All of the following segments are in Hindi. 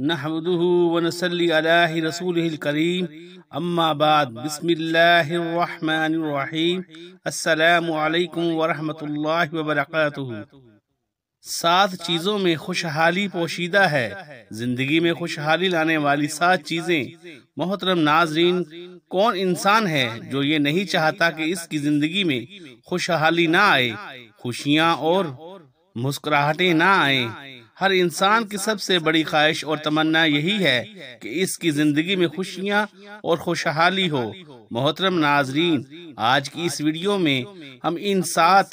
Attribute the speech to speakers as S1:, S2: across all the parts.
S1: الله الرحمن الرحيم अम्माबाद عليكم ورحمه الله وبركاته सात चीज़ों में खुशहाली पोशीदा है ज़िंदगी में खुशहाली लाने वाली सात चीज़ें मोहतरम नाजरीन कौन इंसान है जो ये नहीं चाहता कि इसकी ज़िंदगी में खुशहाली ना आए खुशियाँ और मुस्कुराहटे ना आए हर इंसान की सबसे बड़ी ख्वाहिश और तमन्ना यही है कि इसकी ज़िंदगी में खुशियाँ और खुशहाली हो मोहतरम नाजरीन आज की इस वीडियो में हम इन सात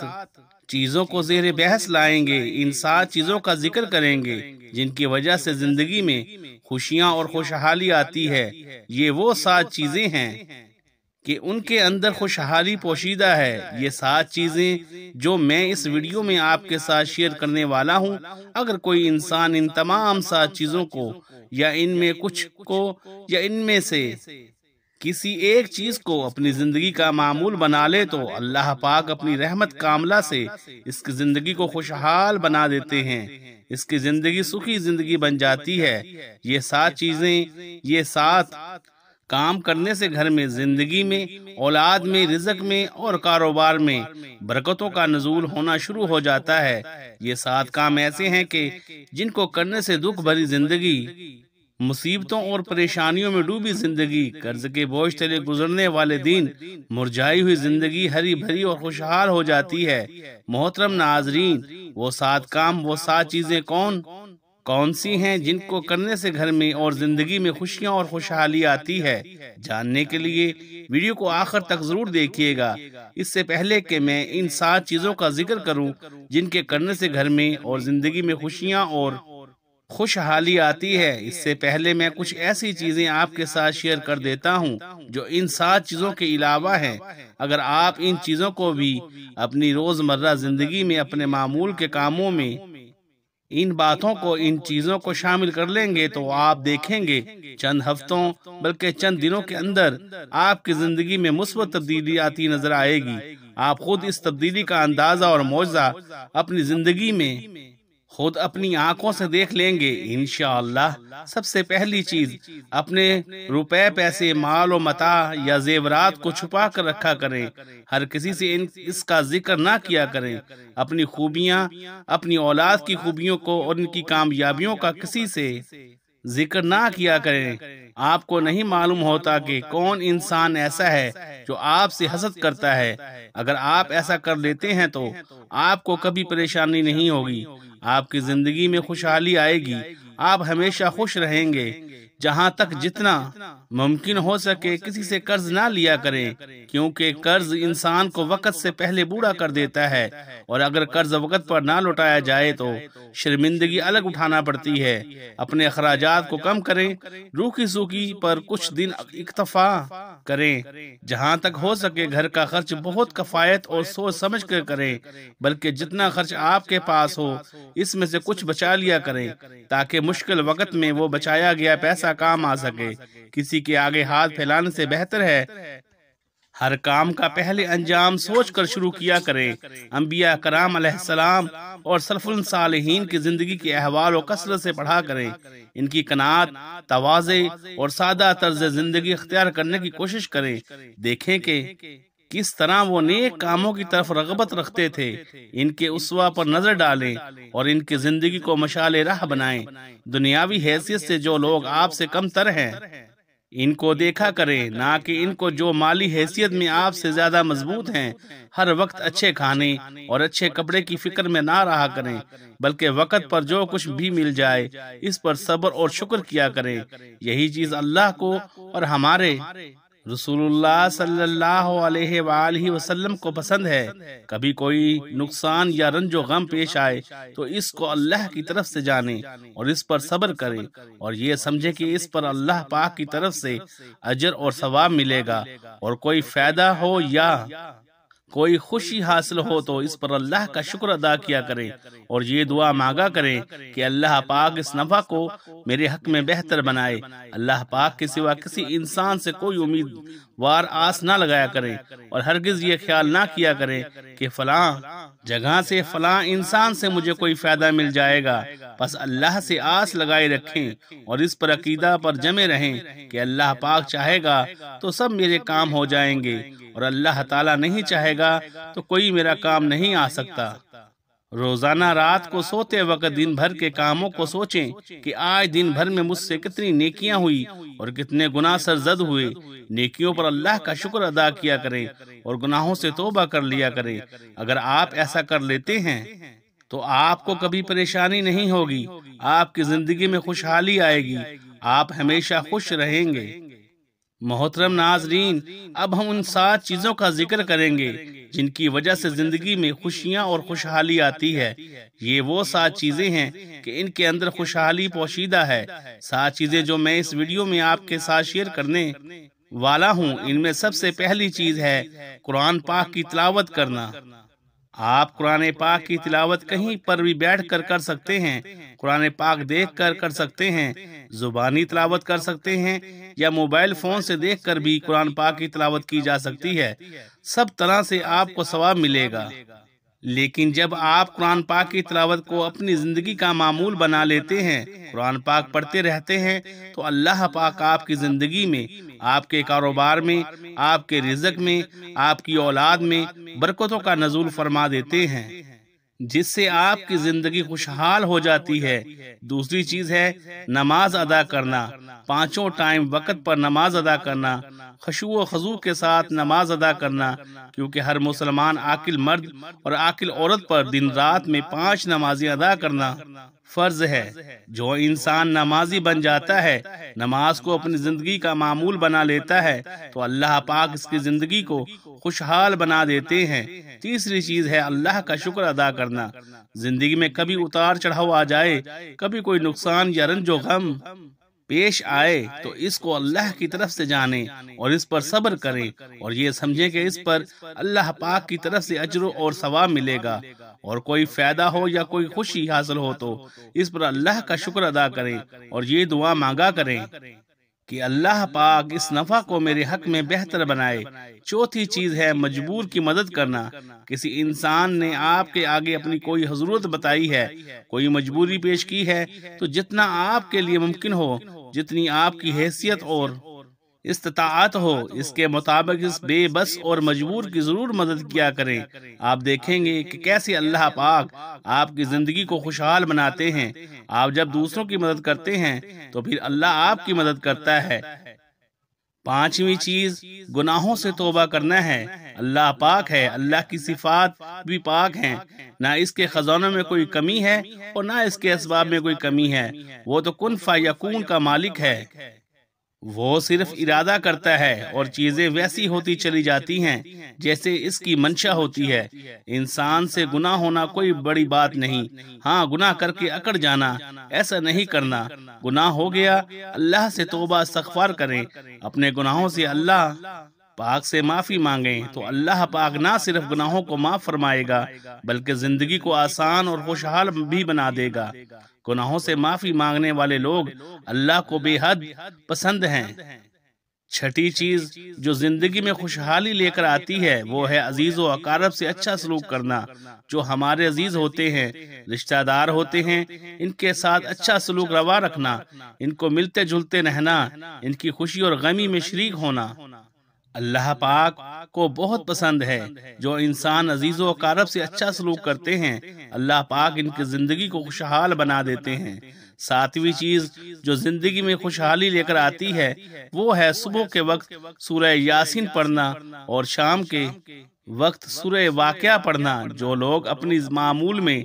S1: चीज़ों को जेर बहस लाएंगे इन सात चीज़ों का जिक्र करेंगे जिनकी वजह से ज़िंदगी में खुशियाँ और खुशहाली आती है ये वो सात चीज़ें हैं कि उनके अंदर खुशहाली पोशीदा है ये सात चीज़ें जो मैं इस वीडियो में आपके साथ शेयर करने वाला हूँ अगर कोई इंसान इन तमाम सात चीज़ों को या इनमें कुछ को या इनमें से किसी एक चीज को अपनी जिंदगी का मामूल बना ले तो अल्लाह पाक अपनी रहमत कामला से इसकी जिंदगी को खुशहाल बना देते हैं इसकी जिंदगी सुखी जिंदगी बन जाती है ये सात चीजें ये सात काम करने से घर में ज़िंदगी में औलाद में रिजक में और कारोबार में बरकतों का नजूल होना शुरू हो जाता है ये सात काम ऐसे हैं कि जिनको करने से दुख भरी जिंदगी मुसीबतों और परेशानियों में डूबी जिंदगी कर्ज के बोझ तले गुजरने वाले दिन मुरझाई हुई जिंदगी हरी भरी और खुशहाल हो जाती है मोहतरम नाजरीन वो सात काम वो सात चीजें कौन कौन सी हैं जिनको करने से घर में और जिंदगी में खुशियां और खुशहाली आती है जानने के लिए वीडियो को आखिर तक जरूर देखिएगा इससे पहले कि मैं इन सात चीजों का जिक्र करूं जिनके करने से घर में और जिंदगी में खुशियां और खुशहाली आती है इससे पहले मैं कुछ ऐसी चीजें आपके साथ शेयर कर देता हूं जो इन सात चीजों के अलावा हैं अगर आप इन चीजों को भी अपनी रोजमर्रा जिंदगी में अपने मामूल के कामों में इन बातों को इन चीजों को शामिल कर लेंगे तो, तो आप देखेंगे चंद हफ्तों बल्कि चंद दिनों के अंदर आपकी जिंदगी में मुस्बत तब्दीली आती नजर आएगी आप खुद इस तब्दीली का अंदाजा और मुआवजा अपनी जिंदगी में खुद अपनी आंखों से देख लेंगे इन सबसे पहली चीज अपने रुपए पैसे माल और मता या जेवरात को छुपा कर रखा करें हर किसी से इसका जिक्र ना किया करें अपनी खूबियां अपनी औलाद की खूबियों को और इनकी कामयाबियों का किसी से जिक्र ना किया करें आपको नहीं मालूम होता कि कौन इंसान ऐसा है जो आपसे हसद करता है अगर आप ऐसा कर लेते हैं तो आपको कभी परेशानी नहीं होगी आपकी जिंदगी में खुशहाली आएगी आप हमेशा खुश रहेंगे जहाँ तक जितना मुमकिन हो सके किसी से कर्ज ना लिया करें क्योंकि कर्ज इंसान को वक़्त से पहले बूढ़ा कर देता है और अगर कर्ज वक़्त पर ना लौटाया जाए तो शर्मिंदगी अलग उठाना पड़ती है अपने अखराज को कम करें रूखी सूखी पर कुछ दिन इकतफा करें जहाँ तक हो सके घर का खर्च बहुत कफायत और सोच समझ कर करें बल्कि जितना खर्च आपके पास हो इसमें से कुछ बचा लिया करें ताकि मुश्किल वक़्त में वो बचाया गया पैसा कैसा काम आ सके किसी के आगे हाथ फैलाने से बेहतर है हर काम का पहले अंजाम सोच कर शुरू किया करें अम्बिया कराम और सलफुल की ज़िंदगी के अहवाल और कसरत से पढ़ा करें इनकी कनात तवाज़े और सादा तर्ज ज़िंदगी अख्तियार करने की कोशिश करें देखें कि किस तरह वो नेक कामों की तरफ रगबत रखते थे इनके उसवा पर नजर डालें और इनकी जिंदगी को मशाल राह बनाएं दुनियावी हैसियत से जो लोग आपसे तर हैं इनको देखा करें ना कि इनको जो माली हैसियत में आपसे ज्यादा मजबूत हैं हर वक्त अच्छे खाने और अच्छे कपड़े की फिक्र में ना रहा करें बल्कि वक़्त पर जो कुछ भी मिल जाए इस पर सब्र और शुक्र किया करें यही चीज अल्लाह को और हमारे रसूल वसल्लम को पसंद है कभी कोई नुकसान या रंजो गम पेश आए तो इसको अल्लाह की तरफ से जाने और इस पर सब्र करें और ये समझे कि इस पर अल्लाह पाक की तरफ से अजर और सवाब मिलेगा और कोई फायदा हो या कोई खुशी हासिल हो तो इस पर अल्लाह का शुक्र अदा किया करें और ये दुआ मांगा करें कि अल्लाह पाक इस नफा को मेरे हक में बेहतर बनाए अल्लाह पाक के सिवा किसी इंसान से कोई उम्मीदवार आस ना लगाया करें और हरगिज ये ख्याल ना किया करें कि फला जगह से फला इंसान से मुझे कोई फ़ायदा मिल जाएगा बस अल्लाह से आस लगाए रखें और इस पर अकीदा पर जमे रहें कि अल्लाह पाक चाहेगा तो सब मेरे काम हो जाएंगे और अल्लाह ताला नहीं चाहेगा तो कोई मेरा काम नहीं आ सकता रोजाना रात को सोते वक्त दिन भर के कामों को सोचें कि आज दिन भर में मुझसे कितनी नेकियां हुई और कितने गुनाह सरजद हुए नेकियों पर अल्लाह का शुक्र अदा किया करें और गुनाहों से तोबा कर लिया करें अगर आप ऐसा कर लेते हैं तो आपको कभी परेशानी नहीं होगी आपकी जिंदगी में खुशहाली आएगी आप हमेशा खुश रहेंगे मोहतरम नाजरीन अब हम उन सात चीज़ों का जिक्र करेंगे जिनकी वजह से ज़िंदगी में खुशियाँ और खुशहाली आती है ये वो सात चीज़ें हैं कि इनके अंदर खुशहाली पोशीदा है सात चीज़ें जो मैं इस वीडियो में आपके साथ शेयर करने वाला हूँ इनमें सबसे पहली चीज़ है कुरान पाक की तलावत करना आप कुरान पाक की तिलावत कहीं पर भी बैठ कर कर सकते हैं कुरान पाक देख कर कर सकते हैं जुबानी तिलावत कर सकते हैं या मोबाइल फ़ोन से देख कर भी कुरान पाक की तिलावत की जा सकती है सब तरह से आपको सवाब मिलेगा लेकिन जब आप कुरान पाक की तलावत को अपनी ज़िंदगी का मामूल बना लेते हैं कुरान पाक पढ़ते रहते हैं तो अल्लाह पाक आपकी ज़िंदगी में आपके कारोबार में आपके रिजक में आपकी औलाद में बरकतों का नजूल फरमा देते हैं जिससे आपकी जिंदगी खुशहाल हो जाती है दूसरी चीज है नमाज अदा करना पांचों टाइम वक्त पर नमाज अदा करना खशु खजू के साथ नमाज अदा करना क्योंकि हर मुसलमान आकिल मर्द और आकिल औरत पर दिन रात में पांच नमाजें अदा करना फर्ज है जो इंसान नमाजी बन जाता है नमाज को अपनी जिंदगी का मामूल बना लेता है तो अल्लाह पाक इसकी जिंदगी को खुशहाल बना देते हैं तीसरी चीज है अल्लाह का शुक्र अदा करना जिंदगी में कभी उतार चढ़ाव आ जाए कभी कोई नुकसान या रंजो गम पेश आए तो इसको अल्लाह की तरफ से जाने और इस पर सब्र करें और ये समझें कि इस पर अल्लाह पाक की तरफ से अजरों और सवाब मिलेगा और कोई फायदा हो या कोई खुशी हासिल हो तो इस पर अल्लाह का शुक्र अदा करें और ये दुआ मांगा करें कि अल्लाह पाक इस नफा को मेरे हक में बेहतर बनाए चौथी चीज है मजबूर की मदद करना किसी इंसान ने आपके आगे अपनी कोई जरूरत बताई है कोई मजबूरी पेश की है तो जितना आपके लिए मुमकिन हो जितनी आपकी हैसियत और इस्तात हो इसके मुताबिक इस बेबस और मजबूर की ज़रूर मदद किया करें आप देखेंगे कि कैसे अल्लाह पाक आपकी ज़िंदगी को खुशहाल बनाते हैं आप जब दूसरों की मदद करते हैं तो फिर अल्लाह आपकी मदद करता है पांचवी चीज गुनाहों से तोबा करना है अल्लाह पाक है अल्लाह की सिफात भी पाक हैं ना इसके खजानों में कोई कमी है और ना इसके इसबाब में कोई कमी है वो तो कुन तो फायकून का मालिक है वो सिर्फ इरादा करता है और चीजें वैसी होती चली जाती हैं जैसे इसकी मंशा होती है इंसान से गुनाह होना कोई बड़ी बात नहीं हाँ, हाँ गुनाह करके अकड़ जाना ऐसा नहीं करना गुनाह हो गया अल्लाह से तोबा सखफार करें अपने गुनाहों से अल्लाह पाक से माफ़ी मांगें तो अल्लाह पाक ना सिर्फ गुनाहों को माफ़ फरमाएगा बल्कि ज़िंदगी को आसान और खुशहाल भी बना देगा गुनाहों से माफ़ी मांगने वाले लोग अल्लाह को बेहद पसंद हैं छठी चीज जो जिंदगी में खुशहाली लेकर आती है वो है अजीज व अकारब से अच्छा सलूक करना जो हमारे अजीज होते हैं रिश्तेदार होते हैं इनके साथ अच्छा सलूक रवा रखना इनको मिलते जुलते रहना इनकी खुशी और गमी में शरीक होना अल्लाह पाक को बहुत पसंद है जो इंसान अजीज़ों कारब से अच्छा सलूक करते हैं अल्लाह पाक इनकी ज़िंदगी को खुशहाल बना देते हैं सातवीं चीज़ जो ज़िंदगी में खुशहाली लेकर आती है वो है सुबह के वक्त सूर्य यासीन पढ़ना और शाम के वक्त सूर्य वाक्य पढ़ना जो लोग अपनी मामूल में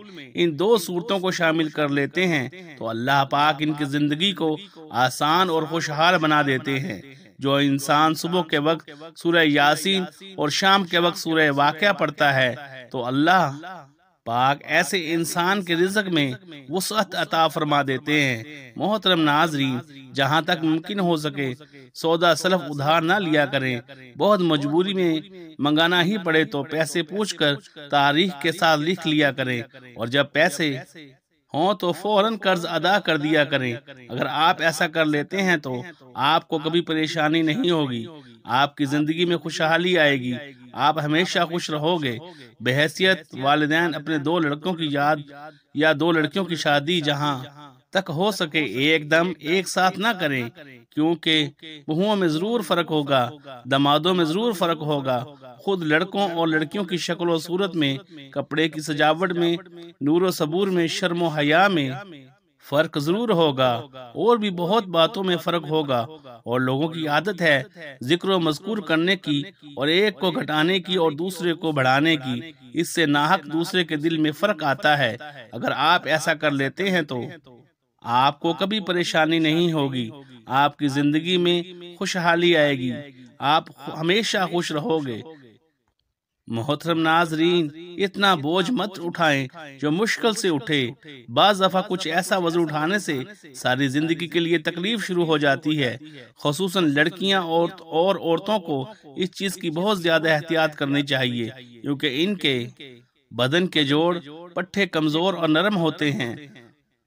S1: इन दो सूरतों को शामिल कर लेते हैं तो अल्लाह पाक इनकी ज़िंदगी को आसान और खुशहाल बना देते हैं जो इंसान सुबह के वक्त सूर्य यासीन और शाम के वक्त सूर्य वाक़ पढ़ता है तो अल्लाह पाक ऐसे इंसान के रिजक में वसअत अता फरमा देते हैं मोहतरम नाजरीन जहाँ तक मुमकिन हो सके सौदा सलफ उधार ना लिया करें बहुत मजबूरी में मंगाना ही पड़े तो पैसे पूछकर तारीख के साथ लिख लिया करें और जब पैसे हों तो, तो फौरन कर्ज अदा कर दिया करें अगर आप ऐसा कर लेते तो हैं तो आपको कभी परेशानी नहीं होगी आपकी जिंदगी में खुशहाली आएगी आप हमेशा खुश रहोगे बहसियत वालदेन अपने दो लड़कों की याद या दो लड़कियों की शादी जहाँ तक हो सके एकदम एक साथ ना करें क्योंकि बहुओं में जरूर फर्क होगा दमादों में जरूर फर्क होगा खुद लड़कों और लड़कियों की शक्ल और सूरत में कपड़े की सजावट में नूर और सबूर में शर्म हया में फर्क जरूर होगा और भी बहुत बातों में फर्क होगा और लोगों की आदत है जिक्र मजकूर करने की और एक को घटाने की और दूसरे को बढ़ाने की इससे नाहक दूसरे के दिल में फर्क आता है अगर आप ऐसा कर लेते हैं तो आपको कभी परेशानी नहीं होगी आपकी जिंदगी में खुशहाली आएगी आप हमेशा खुश रहोगे मोहतरम नाजरीन इतना बोझ मत उठाएं जो मुश्किल से उठे बाज दफ़ा कुछ ऐसा वजन उठाने से सारी ज़िंदगी के लिए तकलीफ शुरू हो जाती है खसूस लड़कियाँ और, और औरतों को इस चीज़ की बहुत ज़्यादा एहतियात करनी चाहिए क्योंकि इनके बदन के जोड़ पट्टे कमज़ोर और नरम होते हैं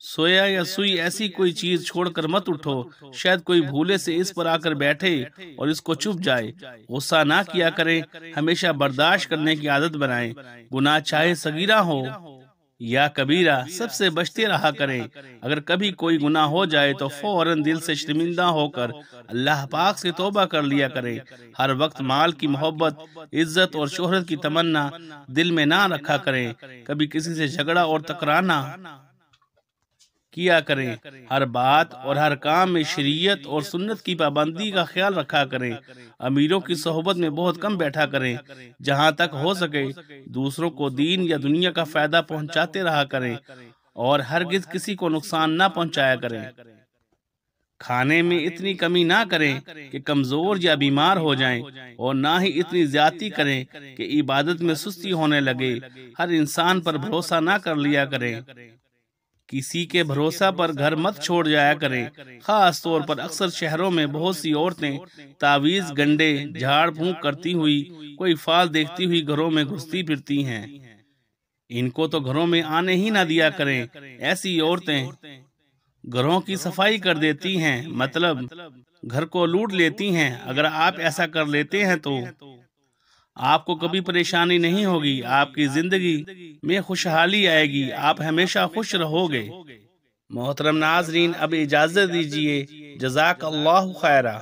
S1: सोया या सुई ऐसी कोई चीज छोड़कर मत उठो शायद कोई भूले से इस पर आकर बैठे और इसको चुप जाए गुस्सा ना किया करें हमेशा बर्दाश्त करने की आदत बनाएं गुनाह चाहे सगीरा हो या कबीरा सबसे बचते रहा करें अगर कभी कोई गुनाह हो जाए तो फौरन दिल से शर्मिंदा होकर अल्लाह पाक से तोबा कर लिया करें हर वक्त माल की मोहब्बत इज्जत और शोहरत की तमन्ना दिल में ना रखा करें कभी किसी से झगड़ा और तकराना किया करें हर बात और हर काम में शरीयत और सुन्नत की पाबंदी का ख्याल रखा करें अमीरों की सोहबत में बहुत कम बैठा करें जहां तक हो सके दूसरों को दीन या दुनिया का फायदा पहुंचाते रहा करें और हरगिज किसी को नुकसान ना पहुंचाया करें खाने में इतनी कमी ना करें कि कमजोर या बीमार हो जाएं और ना ही इतनी ज्यादा करें कि इबादत में सुस्ती होने लगे हर इंसान पर भरोसा ना कर लिया करें किसी के भरोसा पर घर मत छोड़ जाया करें खास तौर पर अक्सर शहरों में बहुत सी औरतें तावीज गंडे झाड़ फूंक करती हुई कोई फाल देखती हुई घरों में घुसती फिरती हैं इनको तो घरों में आने ही ना दिया करें ऐसी औरतें घरों की सफाई कर देती हैं मतलब घर को लूट लेती हैं अगर आप ऐसा कर लेते हैं तो आपको कभी परेशानी नहीं होगी आपकी जिंदगी में खुशहाली आएगी आप हमेशा खुश रहोगे मोहतरम नाजरीन अब इजाजत दीजिए जजाक अल्लाह खैरा